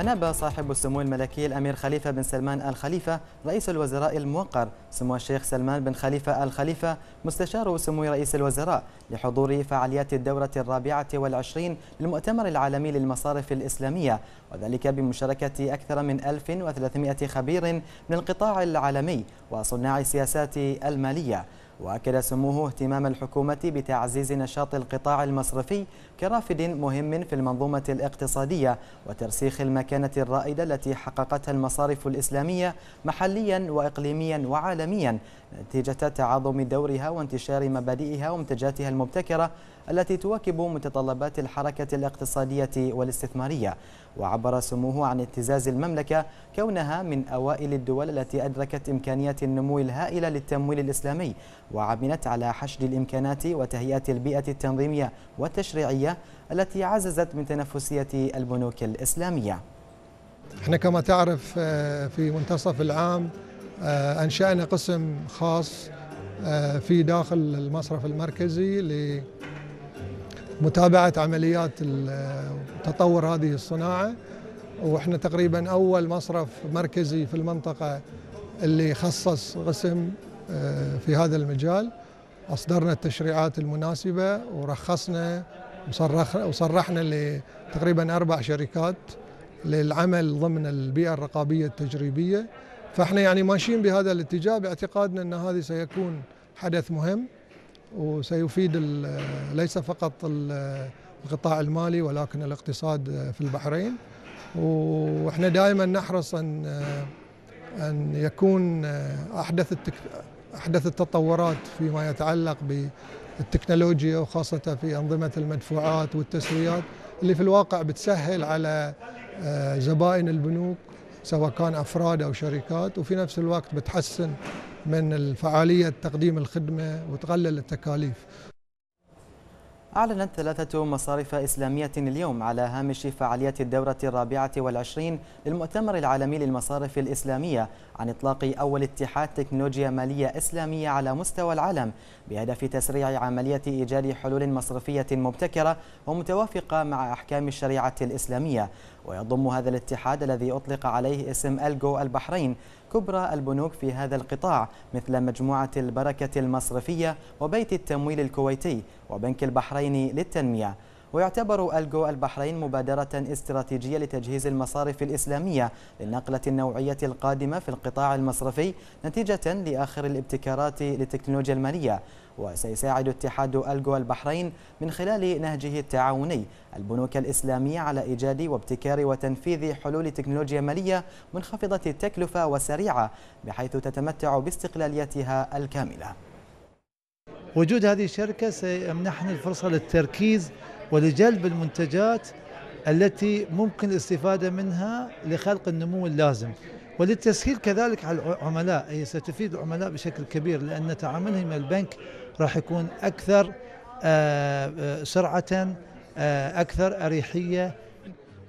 أناب صاحب السمو الملكي الأمير خليفة بن سلمان الخليفة رئيس الوزراء الموقر سمو الشيخ سلمان بن خليفة الخليفة مستشار سمو رئيس الوزراء لحضور فعاليات الدورة الرابعة والعشرين للمؤتمر العالمي للمصارف الإسلامية وذلك بمشاركة أكثر من 1300 خبير من القطاع العالمي وصناع السياسات المالية وأكد سموه اهتمام الحكومة بتعزيز نشاط القطاع المصرفي كرافد مهم في المنظومة الاقتصادية وترسيخ المكانة الرائدة التي حققتها المصارف الإسلامية محليا وإقليميا وعالميا نتيجة تعاظم دورها وانتشار مبادئها ومنتجاتها المبتكرة التي تواكب متطلبات الحركة الاقتصادية والاستثمارية وعبر سموه عن ابتزاز المملكة كونها من أوائل الدول التي أدركت إمكانية النمو الهائلة للتمويل الإسلامي وعملت على حشد الإمكانات وتهيئة البيئة التنظيمية والتشريعية التي عززت من تنفسية البنوك الإسلامية احنا كما تعرف آه، في منتصف العام آه، أنشأنا قسم خاص آه، في داخل المصرف المركزي متابعة عمليات تطور هذه الصناعة واحنا تقريبا أول مصرف مركزي في المنطقة اللي خصص قسم آه، في هذا المجال أصدرنا التشريعات المناسبة ورخصنا وصرحنا لتقريبا أربع شركات للعمل ضمن البيئة الرقابية التجريبية فاحنا يعني ماشيين بهذا الاتجاه باعتقادنا أن هذا سيكون حدث مهم وسيفيد ليس فقط القطاع المالي ولكن الاقتصاد في البحرين واحنا دائما نحرص ان ان يكون احدث التك... احدث التطورات فيما يتعلق بالتكنولوجيا وخاصه في انظمه المدفوعات والتسويات اللي في الواقع بتسهل على آه، زبائن البنوك سواء كان افراد او شركات وفي نفس الوقت بتحسن من الفعالية تقديم الخدمة وتقلل التكاليف أعلنت ثلاثة مصارف إسلامية اليوم على هامش فعاليات الدورة الرابعة والعشرين للمؤتمر العالمي للمصارف الإسلامية عن إطلاق أول اتحاد تكنولوجيا مالية إسلامية على مستوى العالم بهدف تسريع عملية إيجاد حلول مصرفية مبتكرة ومتوافقة مع أحكام الشريعة الإسلامية ويضم هذا الاتحاد الذي أطلق عليه اسم ألجو البحرين كبرى البنوك في هذا القطاع مثل مجموعة البركة المصرفية وبيت التمويل الكويتي وبنك البحرين للتنمية ويعتبر ألجو البحرين مبادرة استراتيجية لتجهيز المصارف الإسلامية للنقلة النوعية القادمة في القطاع المصرفي نتيجة لآخر الابتكارات للتكنولوجيا المالية وسيساعد اتحاد ألجو البحرين من خلال نهجه التعاوني البنوك الإسلامية على إيجاد وابتكار وتنفيذ حلول تكنولوجيا مالية منخفضة التكلفة وسريعة بحيث تتمتع باستقلاليتها الكاملة وجود هذه الشركة سيمنحني الفرصة للتركيز ولجلب المنتجات التي ممكن الاستفادة منها لخلق النمو اللازم وللتسهيل كذلك على العملاء هي ستفيد العملاء بشكل كبير لأن تعاملهم مع البنك راح يكون أكثر آه، آه، سرعة آه، أكثر أريحية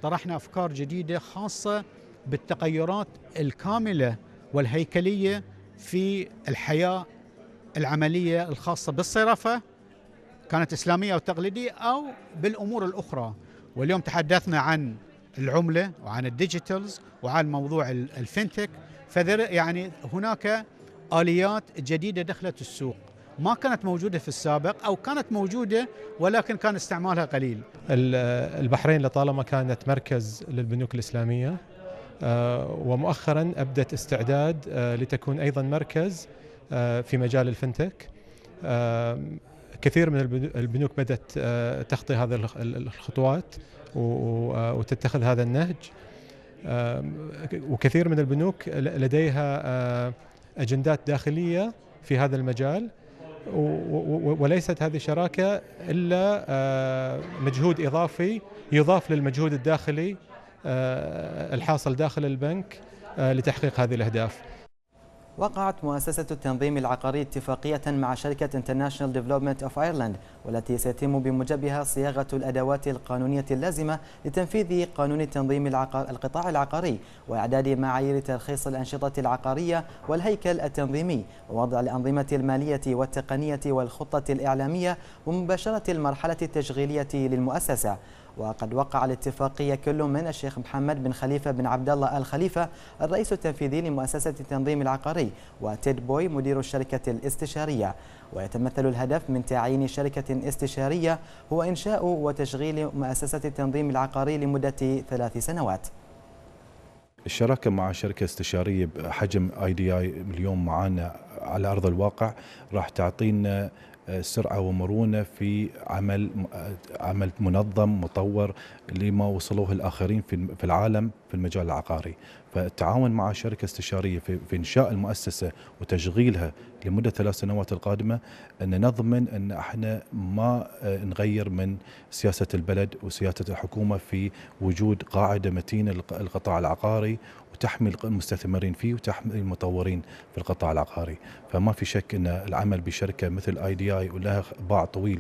طرحنا أفكار جديدة خاصة بالتغيرات الكاملة والهيكلية في الحياة العملية الخاصة بالصرافة كانت اسلاميه او تقليديه او بالامور الاخرى واليوم تحدثنا عن العمله وعن الديجيتالز وعن موضوع الفنتك يعني هناك اليات جديده دخلت السوق ما كانت موجوده في السابق او كانت موجوده ولكن كان استعمالها قليل. البحرين لطالما كانت مركز للبنوك الاسلاميه آه، ومؤخرا ابدت استعداد آه، لتكون ايضا مركز آه، في مجال الفنتك كثير من البنوك بدأت آه، تخطي هذه الخطوات آه، وتتخذ هذا النهج وكثير من البنوك لديها آه، أجندات داخلية في هذا المجال وليست هذه الشراكة إلا مجهود إضافي يضاف للمجهود الداخلي الحاصل داخل البنك لتحقيق هذه الأهداف وقعت مؤسسة التنظيم العقاري اتفاقية مع شركة International ديفلوبمنت اوف ايرلند والتي سيتم بموجبها صياغة الأدوات القانونية اللازمة لتنفيذ قانون تنظيم العقار القطاع العقاري وإعداد معايير ترخيص الأنشطة العقارية والهيكل التنظيمي ووضع الأنظمة المالية والتقنية والخطة الإعلامية ومباشرة المرحلة التشغيلية للمؤسسة وقد وقع الاتفاقية كل من الشيخ محمد بن خليفة بن عبد الله آل خليفة الرئيس التنفيذي لمؤسسة التنظيم العقاري وتيد بوي مدير الشركة الاستشارية ويتمثل الهدف من تعيين شركة استشارية هو إنشاء وتشغيل مؤسسة التنظيم العقاري لمدة ثلاث سنوات الشراكه مع شركه استشاريه بحجم اي دي اي اليوم معانا على ارض الواقع راح تعطينا آه، سرعه ومرونه في عمل آه، عمل منظم مطور لما وصلوه الاخرين في العالم في المجال العقاري فالتعاون مع شركة استشارية في إنشاء المؤسسة وتشغيلها لمدة ثلاث سنوات القادمة أن نضمن أن احنا ما آه، نغير من سياسة البلد وسياسة الحكومة في وجود قاعدة متينة للقطاع العقاري وتحمي المستثمرين فيه وتحمي المطورين في القطاع العقاري فما في شك أن العمل بشركة مثل اي دي اي ولها باع طويل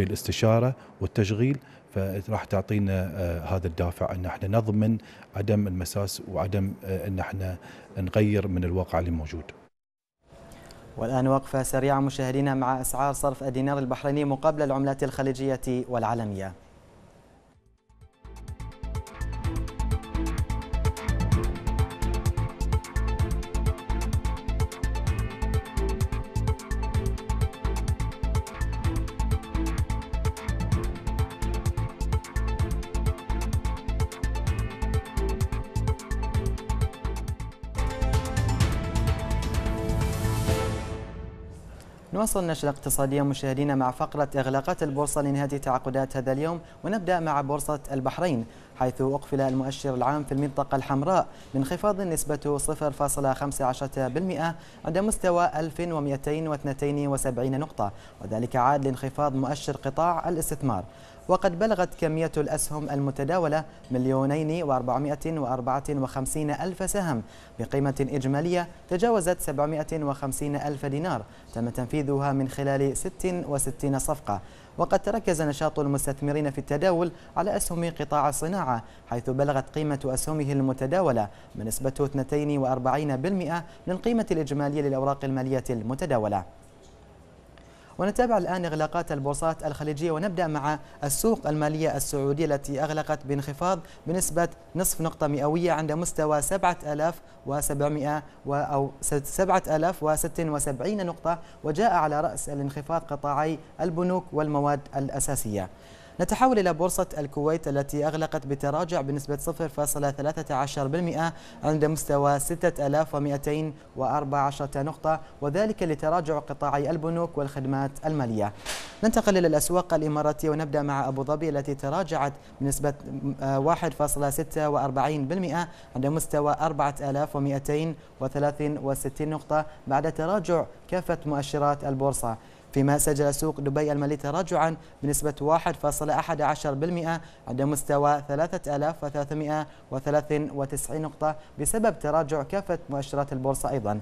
في الاستشاره والتشغيل فراح تعطينا آه، هذا الدافع ان احنا نضمن عدم المساس وعدم آه، ان احنا نغير من الواقع اللي موجود. والان وقفه سريعه مشاهدينا مع اسعار صرف الدينار البحريني مقابل العملات الخليجيه والعالميه. نواصل النشرة الاقتصادية مشاهدينا مع فقرة إغلاقات البورصة لنهاية تعاقدات هذا اليوم ونبدأ مع بورصة البحرين حيث أقفل المؤشر العام في المنطقة الحمراء بانخفاض نسبته 0.15% عند مستوى 1272 نقطة وذلك عاد لانخفاض مؤشر قطاع الاستثمار وقد بلغت كمية الأسهم المتداولة مليونين وأربعمائة وأربعة وخمسين ألف سهم بقيمة إجمالية تجاوزت وخمسين ألف دينار تم تنفيذها من خلال 66 صفقة وقد تركز نشاط المستثمرين في التداول على أسهم قطاع الصناعة حيث بلغت قيمة أسهمه المتداولة بنسبة 42% من القيمة الإجمالية للأوراق المالية المتداولة ونتابع الآن إغلاقات البورصات الخليجية ونبدأ مع السوق المالية السعودية التي أغلقت بانخفاض بنسبة نصف نقطة مئوية عند مستوى 7700 أو 7076 نقطة وجاء على رأس الانخفاض قطاعي البنوك والمواد الأساسية نتحول إلى بورصة الكويت التي أغلقت بتراجع بنسبة 0.13% عند مستوى 6214 نقطة وذلك لتراجع قطاعي البنوك والخدمات المالية ننتقل إلى الأسواق الإماراتية ونبدأ مع أبو ظبي التي تراجعت بنسبة 1.46% آه، عند مستوى 4263 نقطة بعد تراجع كافة مؤشرات البورصة فيما سجل سوق دبي المالي تراجعا بنسبة 1.11% عند مستوى 3393 نقطة بسبب تراجع كافة مؤشرات البورصة أيضا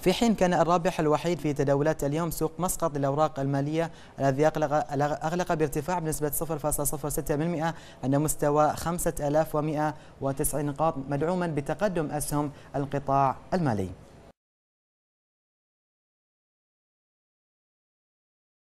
في حين كان الرابح الوحيد في تداولات اليوم سوق مسقط للأوراق المالية الذي أغلق, أغلق بارتفاع بنسبة 0.06% عند مستوى 5190 نقاط مدعوما بتقدم أسهم القطاع المالي